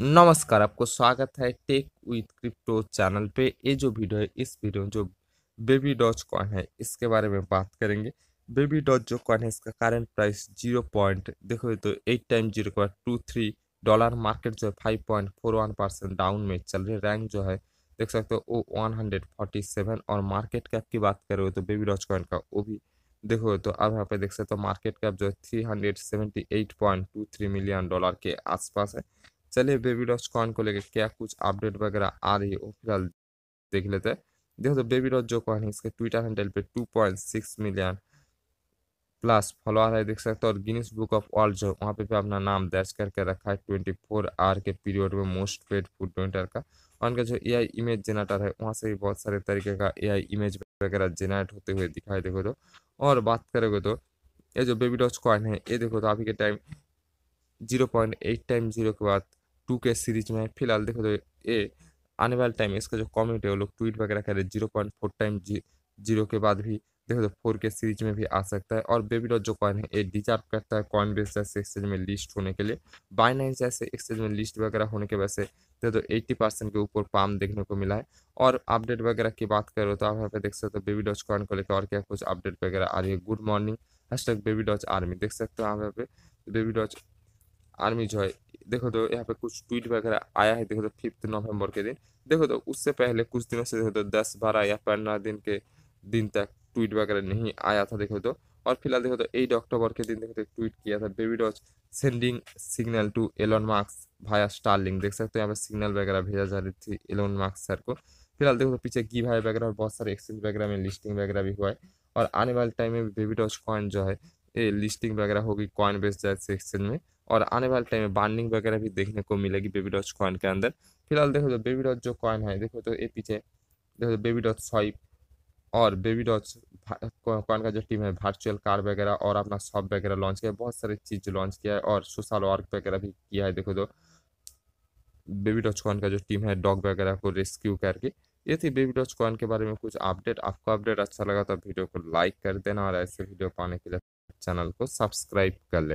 नमस्कार आपको स्वागत है टेक विथ क्रिप्टो चैनल पे ये जो वीडियो है इस वीडियो में जो बेबी डॉज कॉइन है इसके बारे में बात करेंगे बेबी डॉज जो कॉइन है इसका करंट प्राइस जीरो पॉइंट देखो तो eight time zero point two three dollar market जो है five point four one percent down में चल रही रैंक जो है देख सकते हो वो वन हंड्रेड फोर्टी सेवन और मार्केट कैप की बात करो तो बेबी डॉज कॉइन का वो भी देखो तो अब यहाँ पे देख सकते हो मार्केट कैप जो है three hundred seventy eight point two three million dollar के आसपास है चलिए बेबी डॉट कॉन को लेकर क्या कुछ अपडेट वगैरह आ रही है वो फिलहाल देख लेते हैं देखो तो बेबी डॉट जो कॉन है इसके ट्विटर हैंडल पे 2.6 मिलियन प्लस फॉलोअर है देख सकते हो और गिनीस बुक ऑफ वर्ल्ड जो वहाँ पे भी अपना नाम दर्ज करके रखा है ट्वेंटी आवर के पीरियड में मोस्ट पेड फूड ट्विटर का उनका जो ए आई इमेज जनरेटर है वहाँ से भी बहुत सारे तरीके का ए आई इमेज वगैरह जेनरेट होते हुए दिखाई देखो तो और बात करोगे तो ये जो बेबी डॉच कॉइन है ये देखो तो अभी के time zero point eight time zero के बाद टू के सीरीज में है फिलहाल देखो तो ये आने वाले टाइम इसका जो कमेंट है वो लोग ट्वीट वगैरह कह रहे हैं जीरो पॉइंट फोर टाइम जी जीरो के बाद भी देखो तो फोर के सीरीज में भी आ सकता है और बेबी डॉट जो कॉइन है ये डिजर्व करता है कॉइन बेस जैसे एक्सचेंज में लिस्ट होने के लिए बाइनाइंस जैसे एक्सचेंज में लिस्ट वगैरह होने के वजह से देखो तो एट्टी परसेंट के ऊपर पाम देखने को मिला है और अपडेट वगैरह की बात करो तो आप यहाँ पे देख सकते हो बेबी डॉच कॉइन को लेकर और क्या कुछ अपडेट वगैरह आ रही है good morning hash Baby Doge army देख सकते हो आप यहाँ पे बेबी डॉच आर्मी जो है देखो तो यहाँ पे कुछ ट्वीट वगैरह आया है देखो तो फिफ्थ नवंबर के दिन देखो तो उससे पहले कुछ दिनों से देखो तो दस बारह या पंद्रह दिन के दिन तक ट्वीट वगैरह नहीं आया था देखो तो और फिलहाल देखो तो एट अक्टूबर के दिन देखो तो ट्वीट किया था Baby Doge sending signal to Elon Musk via Starlink देख सकते हो यहाँ पे सिग्नल वगैरह भेजा जा रही थी एलोन मार्क्स सर को फिलहाल देखो तो पीछे की भाई वगैरह और बहुत सारे एक्सचेंज वगैरह में लिस्टिंग वगैरह भी हुआ है और आने वाले टाइम में बेबी डॉच कॉइन जो है ये लिस्टिंग वगैरह होगी कॉइन बेस जैसे एक्सचेंज में और आने वाले टाइम में बार्निंग वगैरह भी देखने को मिलेगी बेबी डॉच कॉइन के अंदर फिलहाल देखो तो बेबी डॉच जो कॉइन है देखो तो ये पीछे देखो तो बेबी डॉच फाइव और बेबी डॉच कॉइन का जो टीम है वर्चुअल कार वगैरह और अपना शॉप वगैरह लॉन्च किया है बहुत सारी चीज़ लॉन्च किया है और सोशल वर्क वगैरह भी किया है देखो तो बेबी डॉच कॉइन का जो टीम है डॉग वगैरह को रेस्क्यू करके ये थी बेबी डॉच कॉइन के बारे में कुछ अपडेट आपको अपडेट अच्छा लगा तो वीडियो को लाइक कर देना और ऐसे वीडियो पाने के लिए चैनल को सब्सक्राइब कर लेना